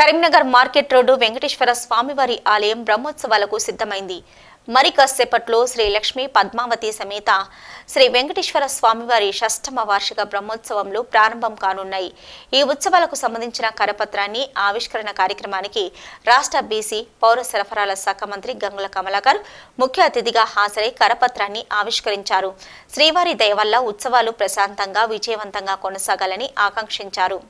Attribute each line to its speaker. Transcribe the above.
Speaker 1: Karimnagar market road Venkateswara స్వామివారి ఆలయం బ్రహ్మోత్సవాలకు సిద్ధమైంది మరి కాసేపట్లో శ్రీ లక్ష్మీ పద్మావతి సమేత శ్రీ వెంకటేశ్వర స్వామివారి షష్టమ వార్షిక బ్రహ్మోత్సవంలో ప్రారంభం కానున్నాయి ఈ ఉత్సవాలకు సంబంధించిన కరపత్రాన్ని ఆవిష్కరణ కార్యక్రమానికి రాష్ట్ర బీసీ పౌర సరఫరాల శాఖ మంత్రి గంగుల కమలాకర్ ముఖ్య అతిథిగా హాజరై కరపత్రాన్ని ఆవిష్కరించారు శ్రీవారి దయ ఉత్సవాలు ప్రశాంతంగా విజయవంతంగా కొనసాగాలని ఆకాంక్షించారు